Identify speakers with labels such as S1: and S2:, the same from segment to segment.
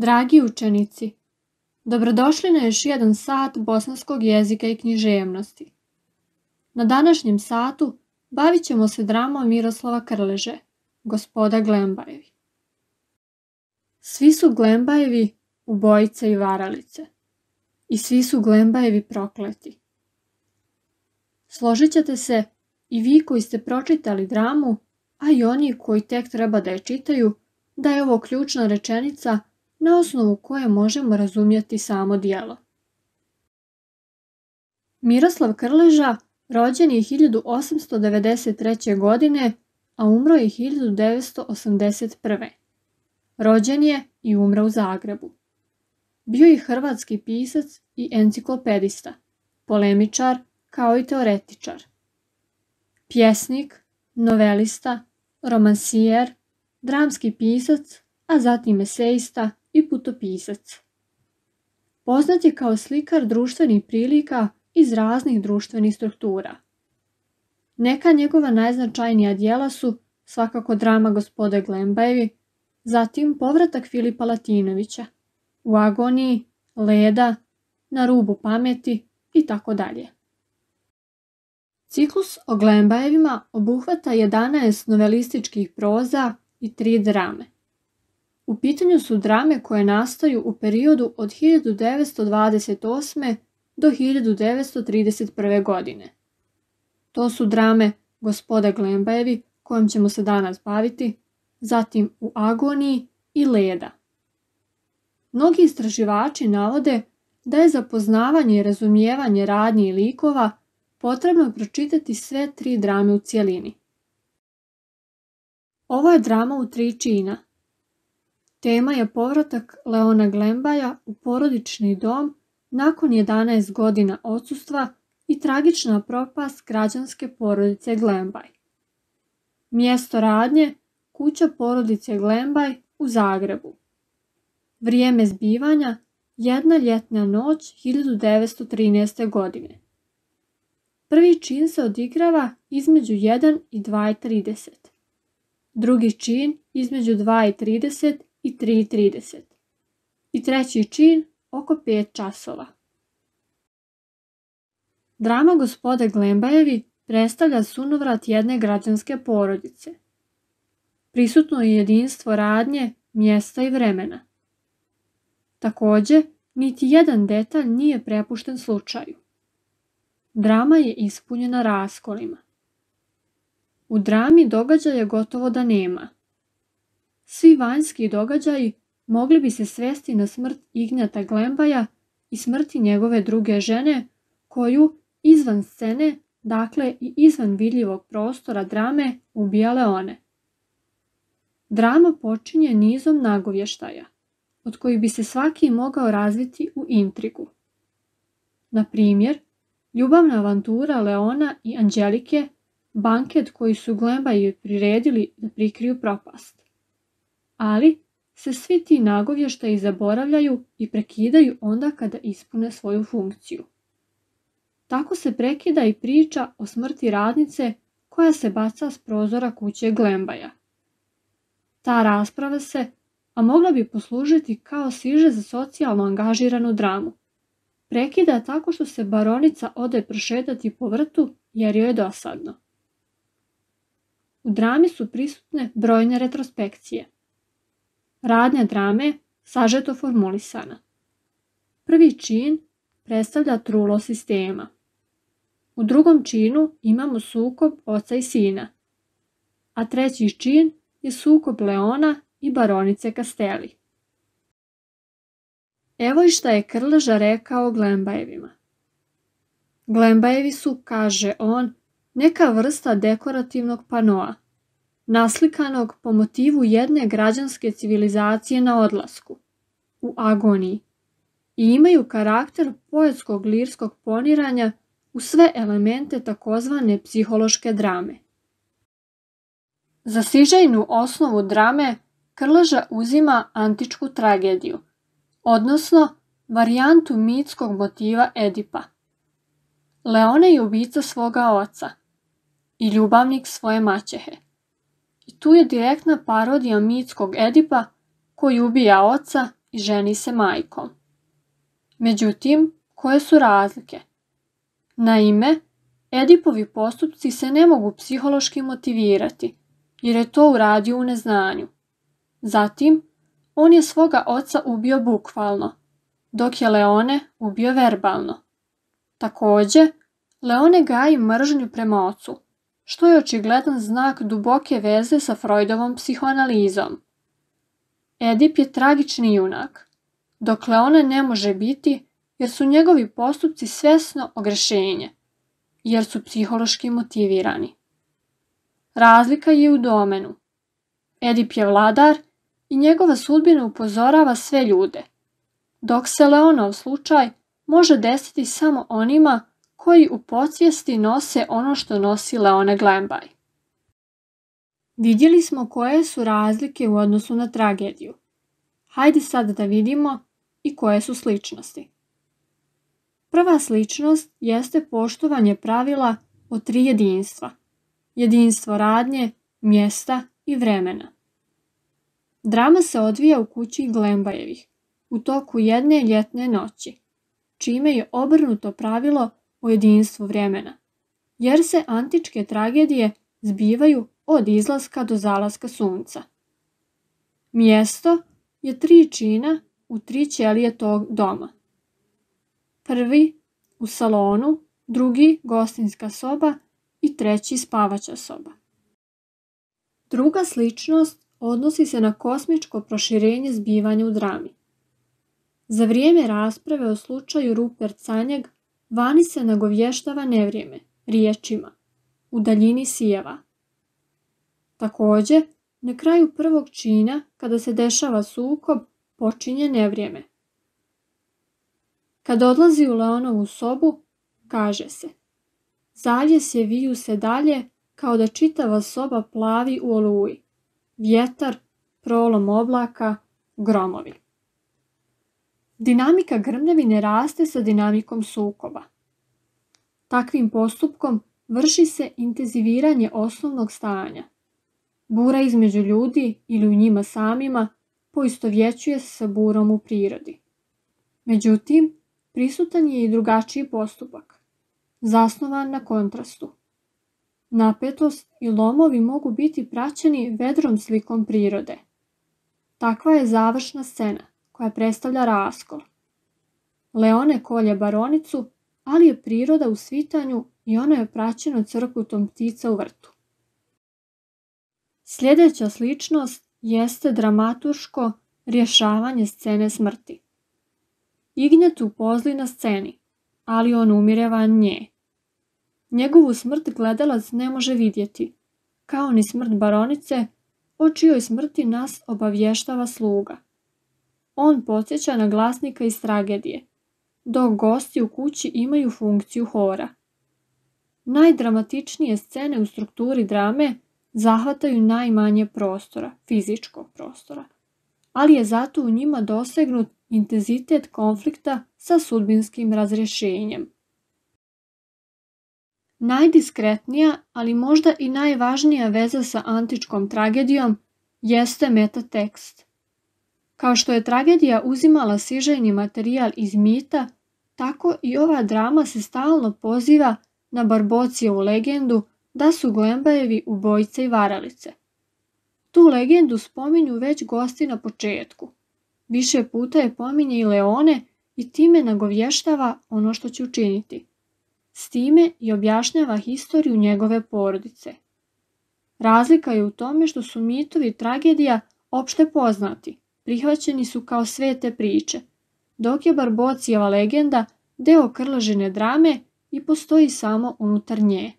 S1: Dragi učenici, dobrodošli na još jedan sat bosanskog jezika i književnosti. Na današnjem satu bavit ćemo se dramom Miroslava Krleže, gospoda Glembajevi. Svi su Glembajevi ubojice i varalice. I svi su Glembajevi prokleti. Složit ćete se i vi koji ste pročitali dramu, a i oni koji tek treba da je čitaju, da je ovo ključna rečenica – na osnovu koje možemo razumjeti samo dijelo. Miroslav Krleža rođen je 1893. godine, a umro je 1981. Rođen je i umro u Zagrebu. Bio je hrvatski pisac i enciklopedista, polemičar kao i teoretičar. Pjesnik, novelista, romansijer, dramski pisac, a zatim eseista i putopisac. Poznat je kao slikar društvenih prilika iz raznih društvenih struktura. Neka njegova najznačajnija dijela su svakako drama gospode Glembajevi, zatim povratak Filipa Latinovića, u agoniji, leda, na rubu pameti i tako dalje. Ciklus o Glembajevima obuhvata 11 novelističkih proza i tri drame. U pitanju su drame koje nastaju u periodu od 1928. do 1931. godine. To su drame Gospoda Glembajevi, kojom ćemo se danas baviti, zatim U agoniji i Leda. Mnogi istraživači navode da je za poznavanje i razumijevanje radnji i likova potrebno pročitati sve tri drame u cjelini. Ovo je drama u tri čina – Tema je povratak Leona Glembaja u porodični dom nakon 11 godina odsustva i tragična propast građanske porodice Glembaj. Mjesto radnje kuća porodice Glembaj u Zagrebu. Vrijeme zbivanja jedna ljetna noć 1913. godine. Prvi čin se odigrava između 1 i 2.30. Drugi čin između 2 i 30 i 3.30 i treći čin oko 5 časova. Drama gospode Glembajevi predstavlja sunovrat jedne građanske porodice. Prisutno je jedinstvo radnje, mjesta i vremena. Također, niti jedan detalj nije prepušten slučaju. Drama je ispunjena raskolima. U drami događaja gotovo da nema – svi vanjski događaji mogli bi se svesti na smrt Ignjata Glembaja i smrti njegove druge žene, koju izvan scene, dakle i izvan vidljivog prostora drame, ubija Leone. Drama počinje nizom nagovještaja, od kojih bi se svaki mogao razviti u intrigu. Na primjer, ljubavna avantura Leona i Anđelike, banket koji su Glembaju priredili da prikriju propast ali se svi ti nagovještaji zaboravljaju i prekidaju onda kada ispune svoju funkciju. Tako se prekida i priča o smrti radnice koja se baca s prozora kuće Glembaja. Ta rasprava se, a mogla bi poslužiti kao siže za socijalno angažiranu dramu. Prekida tako što se baronica ode prošetati po vrtu jer joj je dosadno. U drami su prisutne brojne retrospekcije radnja drame sažeto formulisana. Prvi čin predstavlja trulo sistema. U drugom činu imamo sukob oca i sina, a treći čin je sukob Leona i baronice Kasteli. Evo i šta je Krleža rekao Glembajevima. Glembajevi su, kaže on, neka vrsta dekorativnog panoa – naslikanog po motivu jedne građanske civilizacije na odlasku, u agoniji, i imaju karakter poetskog lirskog poniranja u sve elemente takozvane psihološke drame. Za sižajnu osnovu drame Krleža uzima antičku tragediju, odnosno varijantu mitskog motiva Edipa. Leone je ubica svoga oca i ljubavnik svoje maćehe. I tu je direktna parodija mitskog Edipa koji ubija oca i ženi se majkom. Međutim, koje su razlike? Naime, Edipovi postupci se ne mogu psihološki motivirati, jer je to uradio u neznanju. Zatim, on je svoga oca ubio bukvalno, dok je Leone ubio verbalno. Također, Leone gaji mržnju prema ocu, što je očigledan znak duboke veze sa Freudovom psihoanalizom. Edip je tragični junak, dokle ona ne može biti jer su njegovi postupci svesno ogrešenje, jer su psihološki motivirani. Razlika je u domenu. Edip je vladar i njegova sudbina upozorava sve ljude, dok se Leonov slučaj može desiti samo onima koji u podsvijesti nose ono što nosi Leone Glembaj. Vidjeli smo koje su razlike u odnosu na tragediju. Hajde sad da vidimo i koje su sličnosti. Prva sličnost jeste poštovanje pravila o tri jedinstva. Jedinstvo radnje, mjesta i vremena. Drama se odvija u kući Glembajevih u toku jedne ljetne noći, čime je obrnuto pravilo u jedinstvu vremena, jer se antičke tragedije zbivaju od izlaska do zalaska sunca. Mjesto je tri čina u tri ćelije tog doma. Prvi u salonu, drugi gostinska soba i treći spavaća soba. Druga sličnost odnosi se na kosmičko proširenje zbivanja u drami. Za vrijeme rasprave o slučaju Rupert Sanjeg Vani se nagovještava nevrijeme, riječima. U daljini sijeva. Također, na kraju prvog čina, kada se dešava sukob, počinje nevrijeme. Kad odlazi u Leonovu sobu, kaže se se viju se dalje kao da čitava soba plavi u oluji. Vjetar, prolom oblaka, gromovi. Dinamika grmljavine raste sa dinamikom sukoba. Takvim postupkom vrši se intenziviranje osnovnog stanja. Bura između ljudi ili u njima samima poistovjećuje se sa burom u prirodi. Međutim, prisutan je i drugačiji postupak, zasnovan na kontrastu. Napetost i lomovi mogu biti praćeni vedrom slikom prirode. Takva je završna scena – koja predstavlja raskol. Leone kolje baronicu, ali je priroda u svitanju i ona je praćena crkutom ptica u vrtu. Sljedeća sličnost jeste dramaturško rješavanje scene smrti. Ignjet upozli na sceni, ali on umire van nje. Njegovu smrt gledalac ne može vidjeti, kao ni smrt baronice, o čijoj smrti nas obavještava sluga. On podsjeća na glasnika iz tragedije, dok gosti u kući imaju funkciju hora. Najdramatičnije scene u strukturi drame zahvataju najmanje prostora, fizičkog prostora, ali je zato u njima dosegnut intenzitet konflikta sa sudbinskim razrješenjem. Najdiskretnija, ali možda i najvažnija veza sa antičkom tragedijom jeste metatekst, kao što je tragedija uzimala sižajni materijal iz mita, tako i ova drama se stalno poziva na u legendu da su Goembajevi ubojice i varalice. Tu legendu spominju već gosti na početku. Više puta je pominje i Leone i time nagovještava ono što će učiniti. S time i objašnjava historiju njegove porodice. Razlika je u tome što su mitovi tragedija opšte poznati – prihvaćeni su kao svete priče, dok je Barbocijeva legenda deo krložene drame i postoji samo unutar nje.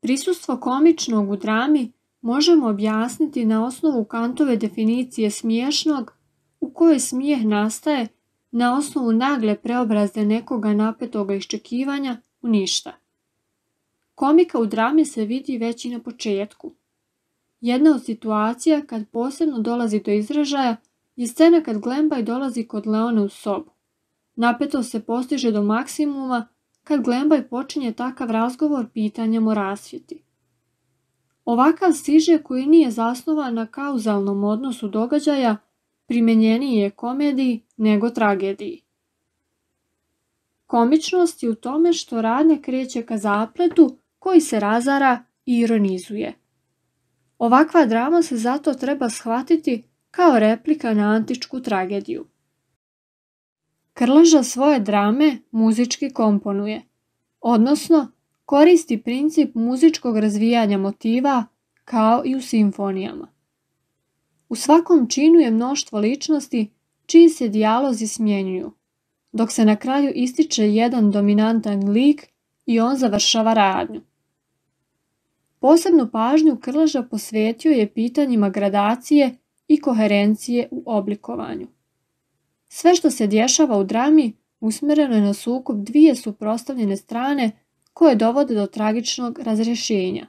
S1: Prisustvo komičnog u drami možemo objasniti na osnovu kantove definicije smiješnog u kojoj smijeh nastaje na osnovu nagle preobrazde nekoga napetoga iščekivanja u ništa. Komika u drami se vidi već i na početku. Jedna od situacija kad posebno dolazi do izražaja je scena kad Glembaj dolazi kod Leone u sobu. Napetost se postiže do maksimuma kad Glembaj počinje takav razgovor pitanjem o rasvjeti. Ovakav siže koji nije zasnovan na kauzalnom odnosu događaja primjenjeniji je komediji nego tragediji. Komičnost je u tome što radne kreće ka zapletu koji se razara i ironizuje. Ovakva drama se zato treba shvatiti kao replika na antičku tragediju. Krleža svoje drame muzički komponuje, odnosno koristi princip muzičkog razvijanja motiva kao i u simfonijama. U svakom činu je mnoštvo ličnosti čiji se dijalozi smjenjuju, dok se na kraju ističe jedan dominantan lik i on završava radnju. Posebnu pažnju Krleža posvetio je pitanjima gradacije i koherencije u oblikovanju. Sve što se dješava u drami usmjereno je na sukob dvije suprostavljene strane koje dovode do tragičnog razrješenja.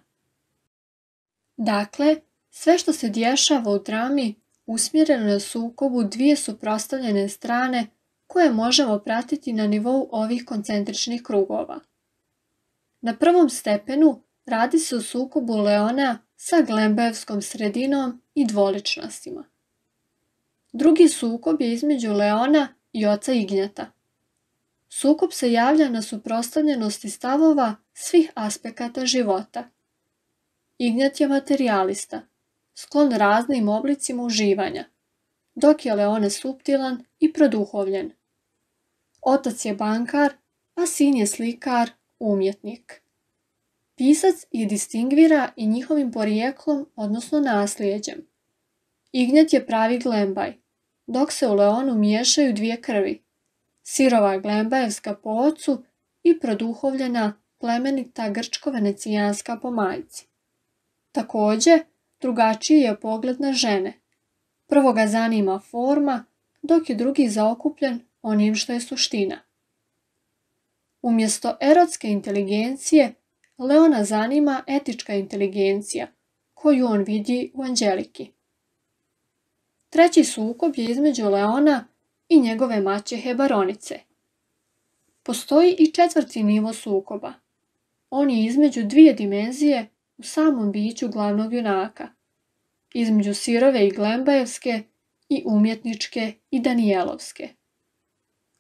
S1: Dakle, sve što se dješava u drami usmjereno je na sukobu dvije suprostavljene strane koje možemo pratiti na nivou ovih koncentričnih krugova. Na prvom stepenu Radi se o sukobu Leona sa glembevskom sredinom i dvoličnostima. Drugi sukob je između Leona i oca Ignjata. Sukob se javlja na suprostavljenosti stavova svih aspekata života. Ignjat je materialista, sklon raznim oblicima uživanja, dok je Leone suptilan i produhovljen. Otac je bankar, a sin je slikar, umjetnik. Pisac je distingvira i njihovim porijeklom, odnosno naslijeđem. Ignjat je pravi glembaj, dok se u leonu miješaju dvije krvi. Sirova glembajevska po ocu i produhovljena plemenita grčko-venecijanska po majci. Također, drugačiji je pogled na žene. Prvo ga zanima forma, dok je drugi zaokupljen onim što je suština. Umjesto erotske inteligencije, Leona zanima etička inteligencija, koju on vidi u Anđeliki. Treći sukob je između Leona i njegove maćehe baronice. Postoji i četvrti nivo sukoba. On je između dvije dimenzije u samom biću glavnog junaka, između Sirove i Glembajevske i umjetničke i Danijelovske.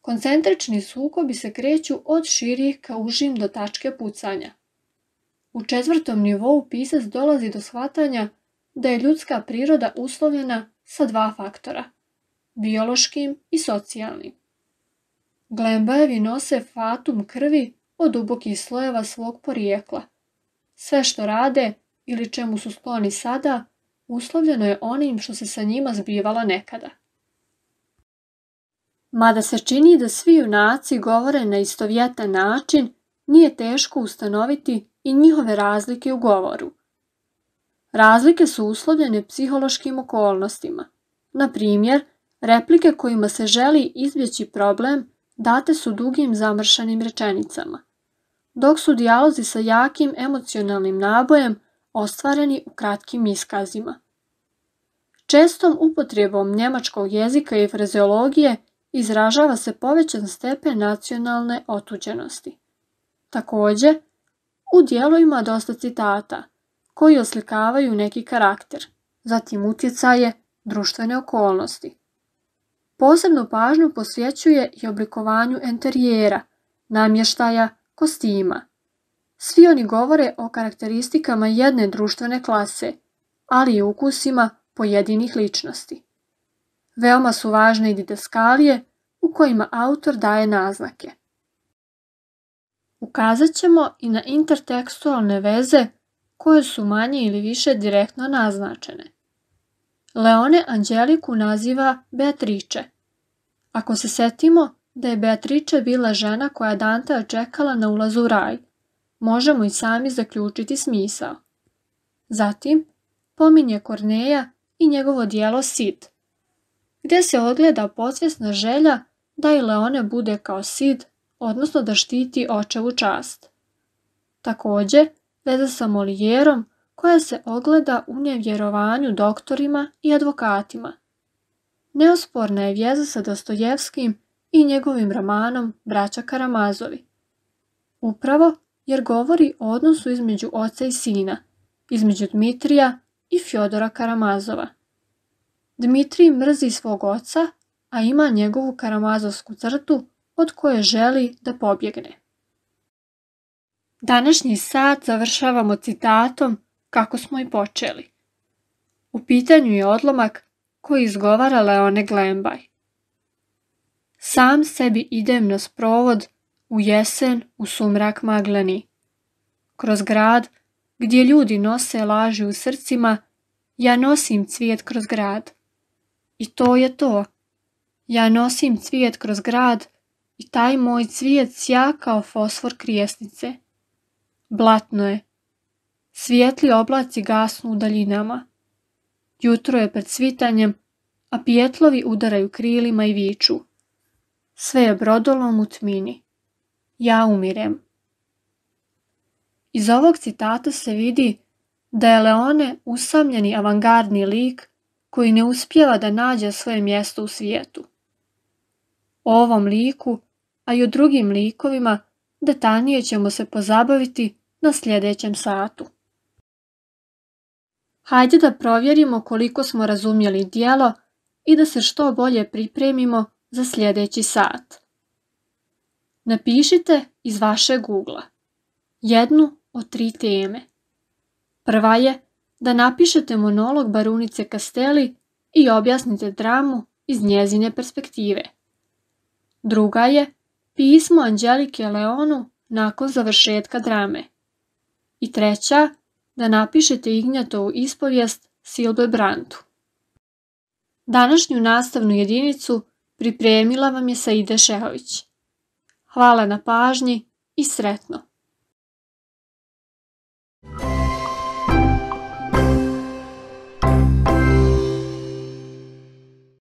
S1: Koncentrični sukobi se kreću od širih ka užim do tačke pucanja. U četvrtom nivou pisac dolazi do shvatanja da je ljudska priroda uslovljena sa dva faktora, biološkim i socijalnim. Glembajevi nose fatum krvi od dubokih slojeva svog porijekla. Sve što rade ili čemu su skloni sada, uslovljeno je onim što se sa njima zbivalo nekada. Mada se čini da svi junaci govore na istovjetan način, nije teško ustanoviti i njihove razlike u govoru. Razlike su uslovljene psihološkim okolnostima. Na primjer, replike kojima se želi izbjeći problem date su dugim zamršanim rečenicama, dok su dijalozi sa jakim emocionalnim nabojem ostvareni u kratkim iskazima. Čestom upotrebom njemačkog jezika i frazeologije izražava se povećan stepen nacionalne otuđenosti. Također, u dijelovima dosta citata koji oslikavaju neki karakter, zatim utjecaje društvene okolnosti. Posebnu pažnju posvjećuje i oblikovanju enterijera, namještaja, kostima. Svi oni govore o karakteristikama jedne društvene klase, ali i ukusima pojedinih ličnosti. Veoma su važne i didaskalije u kojima autor daje naznake. Ukazat ćemo i na intertekstualne veze koje su manje ili više direktno naznačene. Leone Anđeliku naziva Beatrice. Ako se setimo da je Beatrice bila žena koja Dante očekala na ulazu u raj, možemo i sami zaključiti smisao. Zatim, pominje Korneja i njegovo dijelo Sid, gdje se odgleda podsvjesna želja da i Leone bude kao Sid odnosno da štiti očevu čast. Takođe, veze sa Molijerom koja se ogleda u nevjerovanju doktorima i advokatima. Neosporna je vjeza sa Dostojevskim i njegovim romanom Braća Karamazovi. Upravo jer govori o odnosu između oca i sina, između Dmitrija i Fjodora Karamazova. Dmitrij mrzi svog oca, a ima njegovu karamazovsku crtu od koje želi da pobjegne. Današnji sat završavamo citatom kako smo i počeli. U pitanju je odlomak koji izgovara Leone Glembaj. Sam sebi idem na sprovod u jesen u sumrak magleni. Kroz grad gdje ljudi nose laži u srcima, ja nosim cvijet kroz grad. I to je to. Ja nosim cvijet kroz grad i taj moj cvijet sja kao fosfor krijesnice. Blatno je. Svijetli oblaci gasnu u daljinama. Jutro je pred svitanjem, a pjetlovi udaraju krilima i viču. Sve je brodolom u tmini. Ja umirem. Iz ovog citata se vidi da je Leone usamljeni avangardni lik koji ne uspjeva da nađe svoje mjesto u svijetu. O ovom liku a i o drugim likovima detaljnije ćemo se pozabaviti na sljedećem satu. Hajde da provjerimo koliko smo razumjeli dijelo i da se što bolje pripremimo za sljedeći sat. Napišite iz vašeg ugla jednu od tri teme. Prva je da napišete monolog Barunice Kasteli i objasnite dramu iz njezine perspektive. Druga je Pismo Anđelike Leonu nakon završetka drame. I treća, da napišete Ignjatovu ispovijest Brandu. Današnju nastavnu jedinicu pripremila vam je Saide Šehović. Hvala na pažnji i sretno!